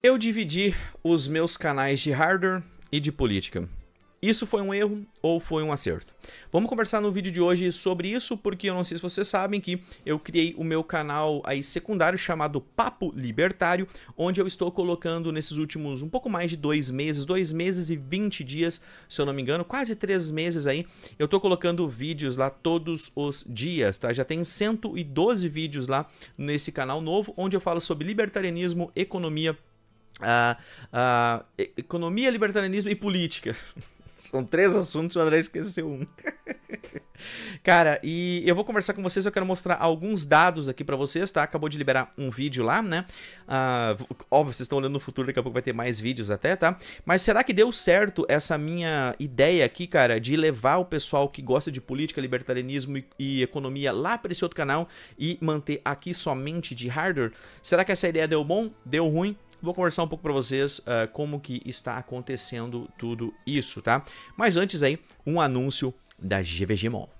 Eu dividi os meus canais de hardware e de política. Isso foi um erro ou foi um acerto? Vamos conversar no vídeo de hoje sobre isso, porque eu não sei se vocês sabem que eu criei o meu canal aí secundário chamado Papo Libertário, onde eu estou colocando nesses últimos um pouco mais de dois meses, dois meses e vinte dias, se eu não me engano, quase três meses aí, eu estou colocando vídeos lá todos os dias, tá? Já tem 112 vídeos lá nesse canal novo, onde eu falo sobre libertarianismo, economia, economia, libertarianismo e política. São três assuntos, o André esqueceu um. Cara, e eu vou conversar com vocês, eu quero mostrar alguns dados aqui pra vocês, tá? Acabou de liberar um vídeo lá, né? Ah, óbvio, vocês estão olhando no futuro, daqui a pouco vai ter mais vídeos até, tá? Mas será que deu certo essa minha ideia aqui, cara, de levar o pessoal que gosta de política, libertarianismo e, e economia lá pra esse outro canal e manter aqui somente de hardware? Será que essa ideia deu bom? Deu ruim? vou conversar um pouco para vocês uh, como que está acontecendo tudo isso, tá? Mas antes aí, um anúncio da GVG Mall.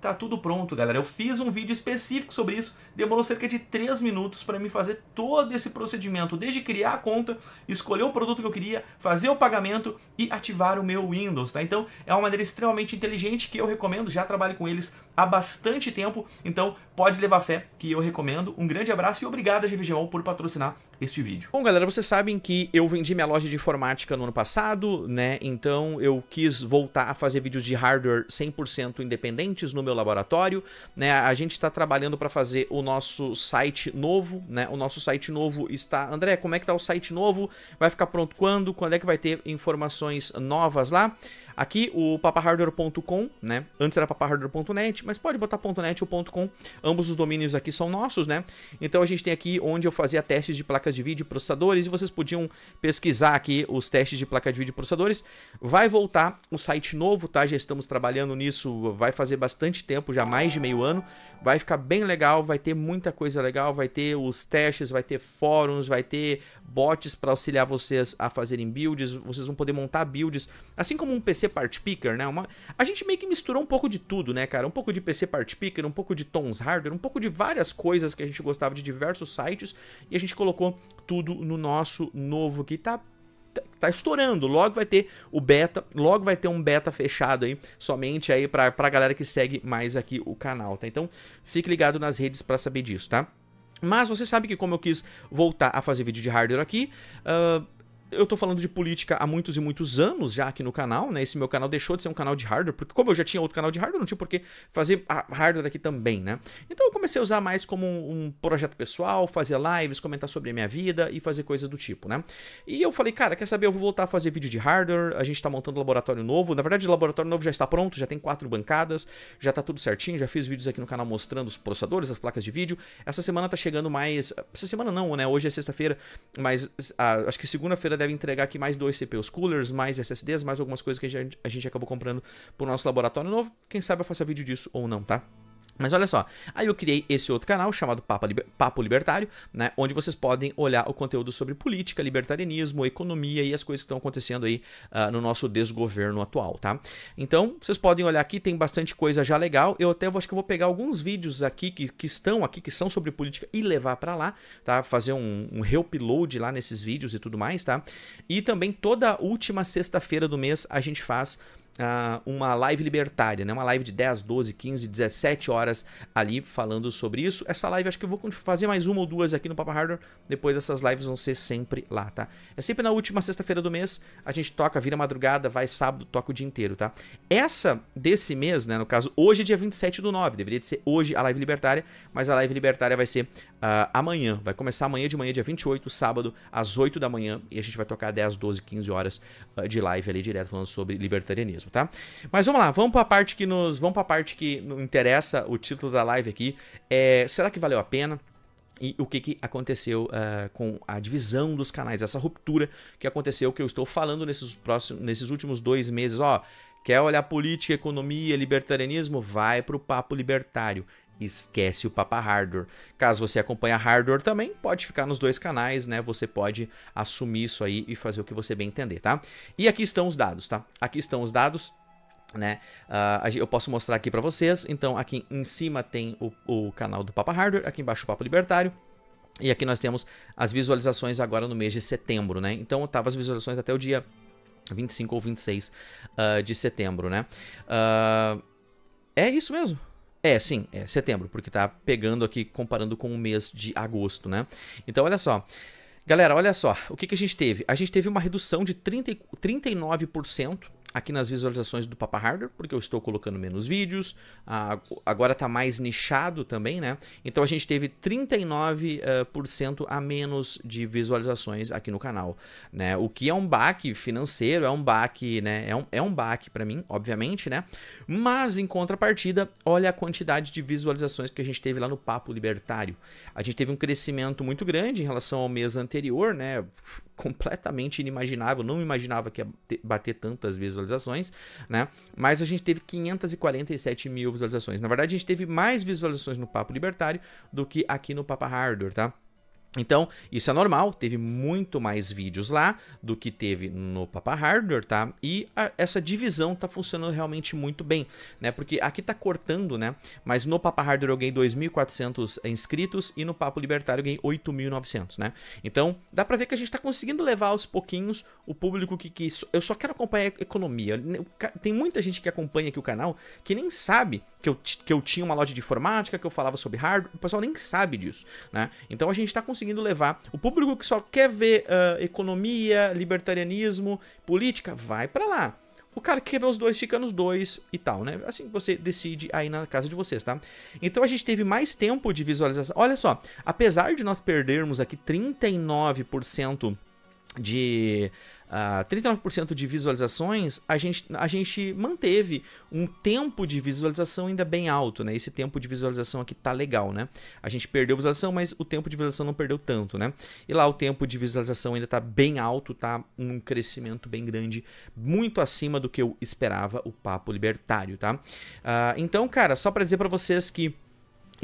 tá tudo pronto, galera. Eu fiz um vídeo específico sobre isso, demorou cerca de 3 minutos para me fazer todo esse procedimento, desde criar a conta, escolher o produto que eu queria, fazer o pagamento e ativar o meu Windows, tá? Então, é uma maneira extremamente inteligente que eu recomendo, já trabalho com eles há bastante tempo, então pode levar fé que eu recomendo. Um grande abraço e obrigado a GVGMOL por patrocinar este vídeo. Bom, galera, vocês sabem que eu vendi minha loja de informática no ano passado, né? Então eu quis voltar a fazer vídeos de hardware 100% independentes no meu laboratório, né? A gente está trabalhando para fazer o nosso site novo, né? O nosso site novo está... André, como é que tá o site novo? Vai ficar pronto quando? Quando é que vai ter informações novas lá? Aqui o papahardware.com, né? Antes era papahardware.net, mas pode botar .net ou .com. Ambos os domínios aqui são nossos, né? Então a gente tem aqui onde eu fazia testes de placas de vídeo e processadores e vocês podiam pesquisar aqui os testes de placa de vídeo e processadores. Vai voltar o site novo, tá? Já estamos trabalhando nisso, vai fazer bastante tempo, já mais de meio ano. Vai ficar bem legal, vai ter muita coisa legal, vai ter os testes, vai ter fóruns, vai ter bots para auxiliar vocês a fazerem builds, vocês vão poder montar builds, assim como um PC Part Picker, né? Uma... A gente meio que misturou um pouco de tudo, né, cara? Um pouco de PC Part Picker, um pouco de Tons Hardware, um pouco de várias coisas que a gente gostava de diversos sites e a gente colocou tudo no nosso novo que tá, tá tá estourando. Logo vai ter o beta, logo vai ter um beta fechado aí, somente aí pra, pra galera que segue mais aqui o canal, tá? Então, fique ligado nas redes para saber disso, tá? Mas você sabe que como eu quis voltar a fazer vídeo de hardware aqui, uh eu tô falando de política há muitos e muitos anos já aqui no canal, né? Esse meu canal deixou de ser um canal de hardware, porque como eu já tinha outro canal de hardware, não tinha por que fazer hardware aqui também, né? Então eu comecei a usar mais como um projeto pessoal, fazer lives, comentar sobre a minha vida e fazer coisas do tipo, né? E eu falei, cara, quer saber? Eu vou voltar a fazer vídeo de hardware, a gente tá montando um laboratório novo. Na verdade, o laboratório novo já está pronto, já tem quatro bancadas, já tá tudo certinho, já fiz vídeos aqui no canal mostrando os processadores, as placas de vídeo. Essa semana tá chegando mais... Essa semana não, né? Hoje é sexta-feira, mas a... Ah, acho que segunda-feira deve entregar aqui mais dois CPUs coolers, mais SSDs, mais algumas coisas que a gente acabou comprando para o nosso laboratório novo. Quem sabe eu faça vídeo disso ou não, tá? Mas olha só, aí eu criei esse outro canal chamado Papo Libertário, né, onde vocês podem olhar o conteúdo sobre política, libertarianismo, economia e as coisas que estão acontecendo aí uh, no nosso desgoverno atual, tá? Então, vocês podem olhar aqui, tem bastante coisa já legal. Eu até acho que vou pegar alguns vídeos aqui que, que estão aqui, que são sobre política e levar para lá, tá? Fazer um, um reupload lá nesses vídeos e tudo mais, tá? E também toda última sexta-feira do mês a gente faz uh, uma live libertária, né? Uma live de 10, 12, 15, 17 horas ali falando sobre isso. Essa live acho que eu vou fazer mais uma ou duas aqui no Papa Hardware. Depois essas lives vão ser sempre lá, tá? É sempre na última sexta-feira do mês. A gente toca, vira madrugada, vai sábado, toca o dia inteiro, tá? Essa desse mês, né? No caso, hoje é dia 27 do 9. Deveria ser hoje a live libertária, mas a live libertária vai ser uh, amanhã. Vai começar amanhã de manhã, dia 28, sábado, às 8 da manhã. E a gente vai tocar 10, 12, 15 horas uh, de live ali direto falando sobre libertarianismo, tá? Mas vamos lá, vamos pra parte que nos. Vamos pra parte que interessa o título da live aqui. É, será que valeu a pena? e o que, que aconteceu uh, com a divisão dos canais, essa ruptura que aconteceu, que eu estou falando nesses, próximos, nesses últimos dois meses, ó. Quer olhar política, economia, libertarianismo? Vai para o papo libertário esquece o Papa Hardware. Caso você acompanha Hardware também, pode ficar nos dois canais, né? Você pode assumir isso aí e fazer o que você bem entender, tá? E aqui estão os dados, tá? Aqui estão os dados. Né? Uh, eu posso mostrar aqui para vocês. Então, aqui em cima tem o, o canal do Papa Hardware, aqui embaixo o Papo Libertário. E aqui nós temos as visualizações agora no mês de setembro, né? Então, tava as visualizações até o dia 25 ou 26 uh, ah, de setembro, né? Uh, é isso mesmo. É, sim, é setembro, porque tá pegando aqui, comparando com o mês de agosto, né? Então, olha só. Galera, olha só, o que, que a gente teve? A gente teve uma redução de 30, 39% aqui nas visualizações do Papa Hardware, porque eu estou colocando menos vídeos, ah, agora está mais nichado também, né? Então a gente teve 39% eh, a menos de visualizações aqui no canal, né? O que é um baque financeiro, é um baque, né? É um, é um baque para mim, obviamente, né? Mas em contrapartida, olha a quantidade de visualizações que a gente teve lá no Papo Libertário. A gente teve um crescimento muito grande em relação ao mês anterior, né? completamente inimaginável, não imaginava que ia bater tantas visualizações, né? Mas a gente teve 547 mil visualizações. Na verdade, a gente teve mais visualizações no Papo Libertário do que aqui no Papa Hardware, tá? Então, isso é normal, teve muito mais vídeos lá do que teve no Papa Hardware, tá? E a, essa divisão tá funcionando realmente muito bem, né? Porque aqui tá cortando, né? Mas no Papa Hardware eu ganhei 2.400 inscritos e no Papo Libertário eu ganhei 8.900, né? Então, dá pra ver que a gente tá conseguindo levar aos pouquinhos o público que... que eu só quero acompanhar a economia. Né, tem muita gente que acompanha aqui o canal que nem sabe que eu, que eu tinha uma loja de informática, que eu falava sobre hardware, o pessoal nem sabe disso, né? Então a gente tá conseguindo conseguindo levar. O público que só quer ver uh, economia, libertarianismo, política, vai para lá. O cara que quer ver os dois fica nos dois e tal, né? Assim você decide aí na casa de vocês, tá? Então a gente teve mais tempo de visualização. Olha só, apesar de nós perdermos aqui 39% de 39% ah, de visualizações, a gente, a gente manteve um tempo de visualização ainda bem alto, né? Esse tempo de visualização aqui tá legal, né? A gente perdeu visualização, mas o tempo de visualização não perdeu tanto, né? E lá o tempo de visualização ainda tá bem alto, tá um crescimento bem grande, muito acima do que eu esperava o papo libertário, tá? Uh, então, cara, só para dizer para vocês que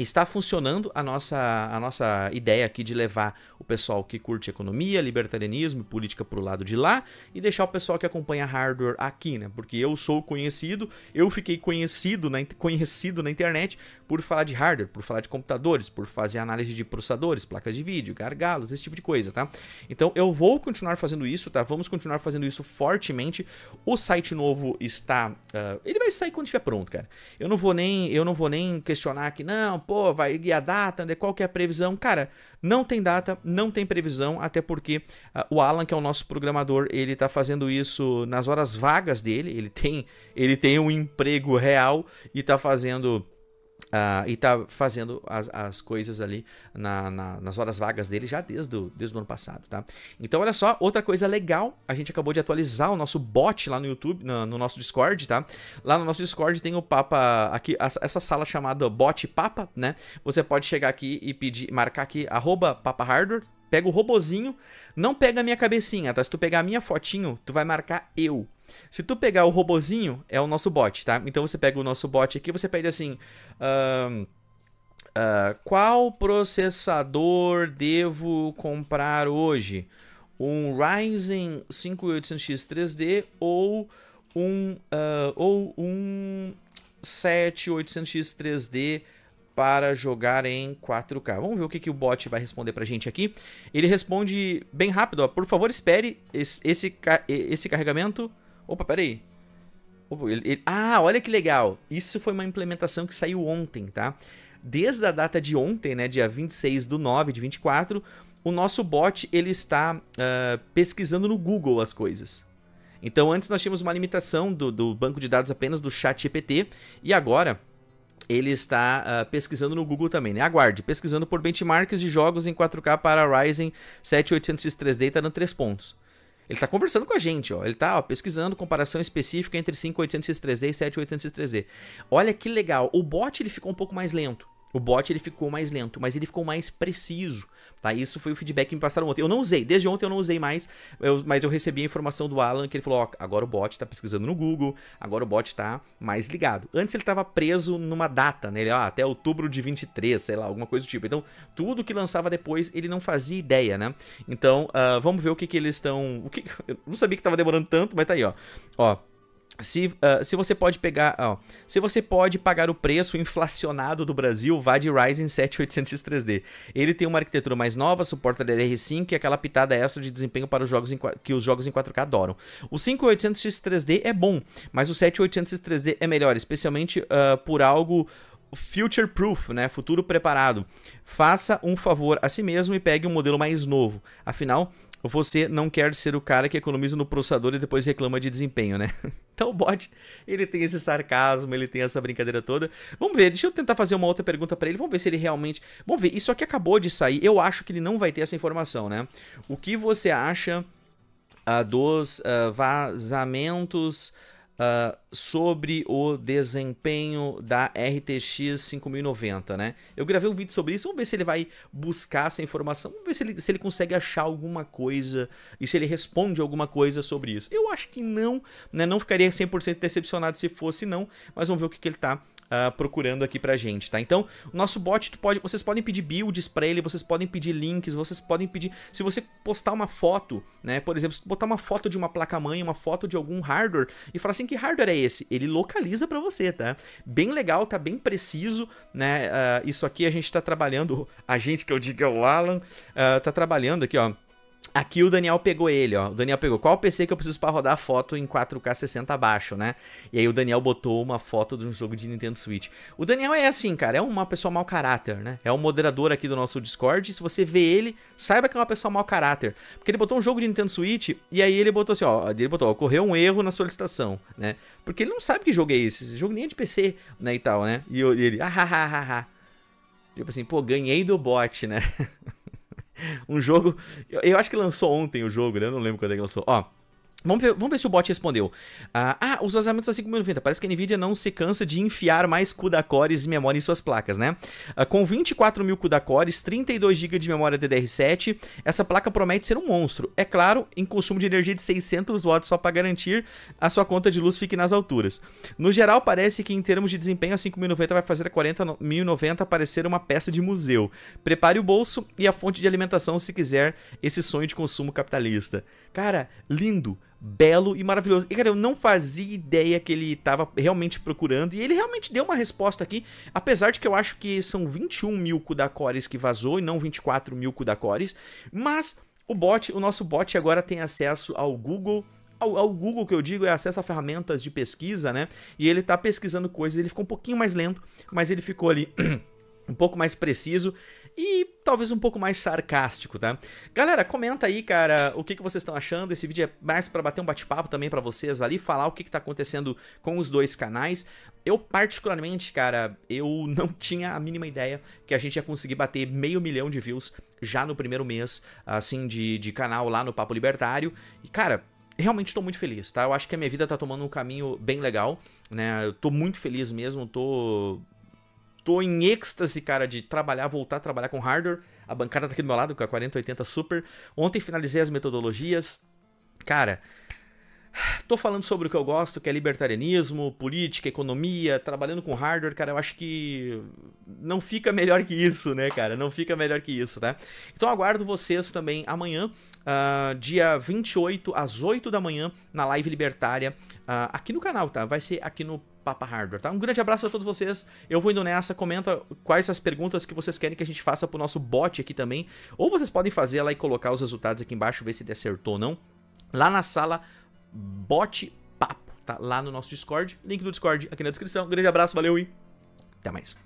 está funcionando a nossa, a nossa ideia aqui de levar o pessoal que curte economia, libertarianismo, política para o lado de lá e deixar o pessoal que acompanha hardware aqui, né? Porque eu sou conhecido, eu fiquei conhecido na, conhecido na internet por falar de hardware, por falar de computadores, por fazer análise de processadores, placas de vídeo, gargalos, esse tipo de coisa, tá? Então eu vou continuar fazendo isso, tá? Vamos continuar fazendo isso fortemente. O site novo está, uh, ele vai sair quando estiver pronto, cara. Eu não vou nem, eu não vou nem questionar que não pô, vai guiar data, de né? qual que é a previsão? Cara, não tem data, não tem previsão, até porque uh, o Alan, que é o nosso programador, ele tá fazendo isso nas horas vagas dele, ele tem, ele tem um emprego real e tá fazendo Uh, e tá fazendo as, as coisas ali na, na, nas horas vagas dele já desde o, desde o ano passado, tá? Então, olha só, outra coisa legal, a gente acabou de atualizar o nosso bot lá no YouTube, no, no nosso Discord, tá? Lá no nosso Discord tem o Papa, aqui, essa sala chamada Bot Papa, né? Você pode chegar aqui e pedir, marcar aqui, arroba Papa Hardware, pega o robozinho, não pega a minha cabecinha, tá? Se tu pegar a minha fotinho, tu vai marcar eu. Se tu pegar o robozinho, é o nosso bot, tá? Então você pega o nosso bot aqui, você pede assim... Uh, uh, qual processador devo comprar hoje? Um Ryzen 5800X 3D ou um, uh, ou um 7800X 3D para jogar em 4K. Vamos ver o que, que o bot vai responder pra gente aqui. Ele responde bem rápido, ó. Por favor, espere esse, esse, esse carregamento Opa, peraí. Opa, ele, ele... Ah, olha que legal. Isso foi uma implementação que saiu ontem, tá? Desde a data de ontem, né, dia 26 do 9 de 24, o nosso bot ele está uh, pesquisando no Google as coisas. Então antes nós tínhamos uma limitação do, do banco de dados apenas do chat GPT e agora ele está uh, pesquisando no Google também, né? Aguarde, pesquisando por benchmarks de jogos em 4K para Ryzen 7 x 3D, está dando 3 pontos. Ele está conversando com a gente, ó. Ele está pesquisando comparação específica entre 5806 3D e 7806 3D. Olha que legal. O bot ele ficou um pouco mais lento. O bot ele ficou mais lento, mas ele ficou mais preciso, tá? Isso foi o feedback que me passaram ontem. Eu não usei, desde ontem eu não usei mais, eu, mas eu recebi a informação do Alan que ele falou: ó, agora o bot tá pesquisando no Google, agora o bot tá mais ligado. Antes ele tava preso numa data, né? Ele, ó, até outubro de 23, sei lá, alguma coisa do tipo. Então, tudo que lançava depois ele não fazia ideia, né? Então, uh, vamos ver o que que eles estão. que... Eu não sabia que tava demorando tanto, mas tá aí, ó. Ó se, uh, se você pode pegar, ó, se você pode pagar o preço inflacionado do Brasil, vá de Ryzen 7 800X 3D. Ele tem uma arquitetura mais nova, suporta DDR5 e aquela pitada extra de desempenho para os jogos em, que os jogos em 4K adoram. O 5800X 3D é bom, mas o 7800X 3D é melhor, especialmente uh, por algo future proof, né? Futuro preparado. Faça um favor a si mesmo e pegue um modelo mais novo. Afinal, você não quer ser o cara que economiza no processador e depois reclama de desempenho, né? Então o bot, ele tem esse sarcasmo, ele tem essa brincadeira toda. Vamos ver, deixa eu tentar fazer uma outra pergunta para ele, vamos ver se ele realmente... Vamos ver, isso aqui acabou de sair, eu acho que ele não vai ter essa informação, né? O que você acha uh, dos uh, vazamentos uh, sobre o desempenho da RTX 5090, né? Eu gravei um vídeo sobre isso, vamos ver se ele vai buscar essa informação, vamos ver se ele, se ele consegue achar alguma coisa e se ele responde alguma coisa sobre isso. Eu acho que não, né? Não ficaria 100% decepcionado se fosse não, mas vamos ver o que, que ele está uh, procurando aqui pra gente, tá? Então, o nosso bot, pode, vocês podem pedir builds pra ele, vocês podem pedir links, vocês podem pedir... Se você postar uma foto, né? Por exemplo, se botar uma foto de uma placa-mãe, uma foto de algum hardware e falar assim, que hardware é esse? Ele localiza pra você, tá? Bem legal, tá bem preciso, né? Uh, isso aqui a gente tá trabalhando, a gente que eu digo é o Alan, uh, tá trabalhando aqui, ó Aqui o Daniel pegou ele, ó. O Daniel pegou qual PC que eu preciso para rodar a foto em 4K 60 abaixo, né? E aí o Daniel botou uma foto de um jogo de Nintendo Switch. O Daniel é assim, cara, é uma pessoa mau caráter, né? É um moderador aqui do nosso Discord. Se você vê ele, saiba que é uma pessoa mau caráter. Porque ele botou um jogo de Nintendo Switch e aí ele botou assim, ó. Ele botou, ocorreu um erro na solicitação, né? Porque ele não sabe que jogo é esse. Esse jogo nem é de PC, né? E tal, né? E ele, ah, Tipo assim, pô, ganhei do bot, né? um jogo. Eu, eu, acho que lançou ontem o jogo, né? Eu não lembro quando é que lançou. Ó, Vamos ver, vamos ver, se o bot respondeu. Ah, ah os vazamentos a 5090. Parece que a Nvidia não se cansa de enfiar mais CUDA cores e memória em suas placas, né? Ah, com 24 mil CUDA cores, 32 GB de memória DDR7, essa placa promete ser um monstro. É claro, em consumo de energia de 600 watts só para garantir a sua conta de luz fique nas alturas. No geral, parece que em termos de desempenho, a 5090 vai fazer a 40090 parecer uma peça de museu. Prepare o bolso e a fonte de alimentação se quiser esse sonho de consumo capitalista. Cara, lindo, belo e maravilhoso. E, cara, eu não fazia ideia que ele estava realmente procurando. E ele realmente deu uma resposta aqui. Apesar de que eu acho que são 21 mil Kudakores que vazou e não 24 mil Kudakores. Mas o bot, o nosso bot agora tem acesso ao Google ao, ao, Google que eu digo é acesso a ferramentas de pesquisa, né? E ele tá pesquisando coisas, ele ficou um pouquinho mais lento, mas ele ficou ali um pouco mais preciso. E talvez um pouco mais sarcástico, tá? Galera, comenta aí, cara, o que, que vocês estão achando. Esse vídeo é mais para bater um bate-papo também para vocês ali, falar o que, que tá acontecendo com os dois canais. Eu, particularmente, cara, eu não tinha a mínima ideia que a gente ia conseguir bater meio milhão de views já no primeiro mês, assim, de, de canal lá no Papo Libertário. E, cara, realmente estou muito feliz, tá? Eu acho que a minha vida está tomando um caminho bem legal, né? Eu tô muito feliz mesmo, tô tô em êxtase, cara, de trabalhar, voltar a trabalhar com hardware. A bancada tá aqui do meu lado com a 4080 Super. Ontem finalizei as metodologias. Cara, Tô falando sobre o que eu gosto, que é libertarianismo, política, economia, trabalhando com hardware, cara, eu acho que não fica melhor que isso, né, cara? Não fica melhor que isso, tá? Então aguardo vocês também amanhã, uh, dia 28, às 8 da manhã, na live libertária, uh, aqui no canal, tá? Vai ser aqui no Papa Hardware, tá? Um grande abraço a todos vocês. Eu vou indo nessa, comenta quais as perguntas que vocês querem que a gente faça pro nosso bot aqui também, ou vocês podem fazer lá e colocar os resultados aqui embaixo, ver se acertou ou não. Lá na sala bote papo, tá? Lá no nosso Discord. Link do Discord aqui na descrição. Um grande abraço, valeu e até mais.